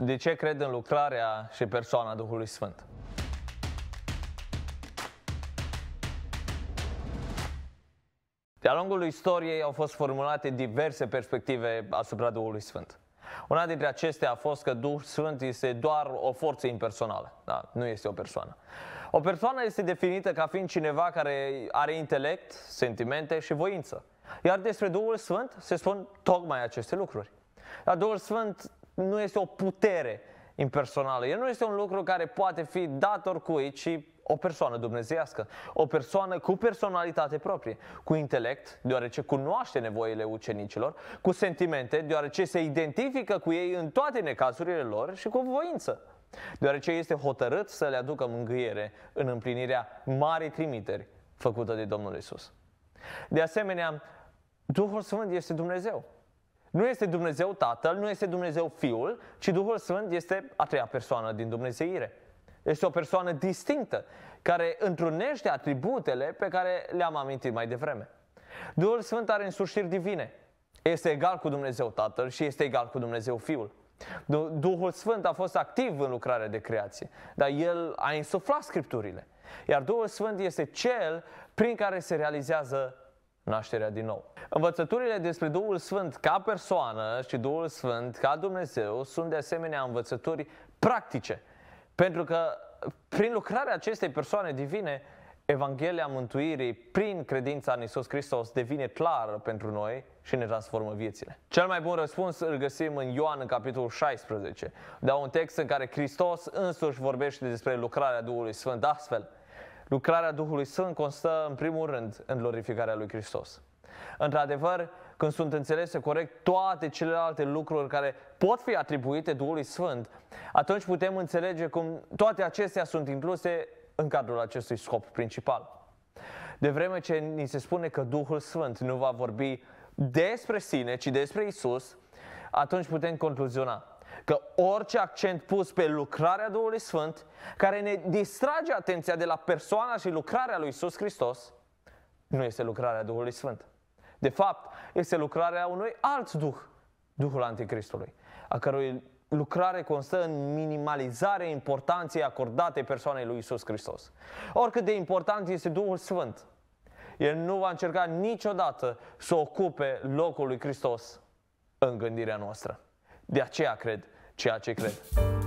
De ce cred în lucrarea și persoana Duhului Sfânt? De-a lungul istoriei au fost formulate diverse perspective asupra Duhului Sfânt. Una dintre acestea a fost că Duhul Sfânt este doar o forță impersonală, da, nu este o persoană. O persoană este definită ca fiind cineva care are intelect, sentimente și voință. Iar despre Duhul Sfânt se spun tocmai aceste lucruri. Dar Duhul Sfânt nu este o putere impersonală. El nu este un lucru care poate fi dat oricui, ci o persoană dumnezeiască, o persoană cu personalitate proprie, cu intelect, deoarece cunoaște nevoile ucenicilor, cu sentimente, deoarece se identifică cu ei în toate necazurile lor și cu voință, deoarece este hotărât să le aducă mângâiere în împlinirea marii trimiteri făcută de Domnul Isus. De asemenea, Duhul Sfânt este Dumnezeu. Nu este Dumnezeu Tatăl, nu este Dumnezeu Fiul, ci Duhul Sfânt este a treia persoană din Dumnezeire. Este o persoană distinctă, care întrunește atributele pe care le-am amintit mai devreme. Duhul Sfânt are însușiri divine. Este egal cu Dumnezeu Tatăl și este egal cu Dumnezeu Fiul. Duhul Sfânt a fost activ în lucrarea de creație, dar El a insuflat Scripturile. Iar Duhul Sfânt este Cel prin care se realizează nașterea din nou. Învățăturile despre Duhul Sfânt ca persoană și Duhul Sfânt ca Dumnezeu sunt de asemenea învățături practice, pentru că prin lucrarea acestei persoane divine, Evanghelia mântuirii prin credința în Isus Hristos devine clară pentru noi și ne transformă viețile. Cel mai bun răspuns îl găsim în Ioan, în capitolul 16, de da, un text în care Hristos însuși vorbește despre lucrarea Duhului Sfânt astfel – Lucrarea Duhului Sfânt constă în primul rând în glorificarea lui Hristos. Într-adevăr, când sunt înțelese corect toate celelalte lucruri care pot fi atribuite Duhului Sfânt, atunci putem înțelege cum toate acestea sunt incluse în cadrul acestui scop principal. De vreme ce ni se spune că Duhul Sfânt nu va vorbi despre sine, ci despre Isus, atunci putem concluziona că orice accent pus pe lucrarea Duhului Sfânt, care ne distrage atenția de la persoana și lucrarea lui Isus Hristos, nu este lucrarea Duhului Sfânt. De fapt, este lucrarea unui alt Duh, Duhul Anticristului, a cărui lucrare constă în minimalizarea importanței acordate persoanei lui Isus Hristos. Oricât de important este Duhul Sfânt, el nu va încerca niciodată să ocupe locul lui Hristos în gândirea noastră. De aceea cred ceea ce cred.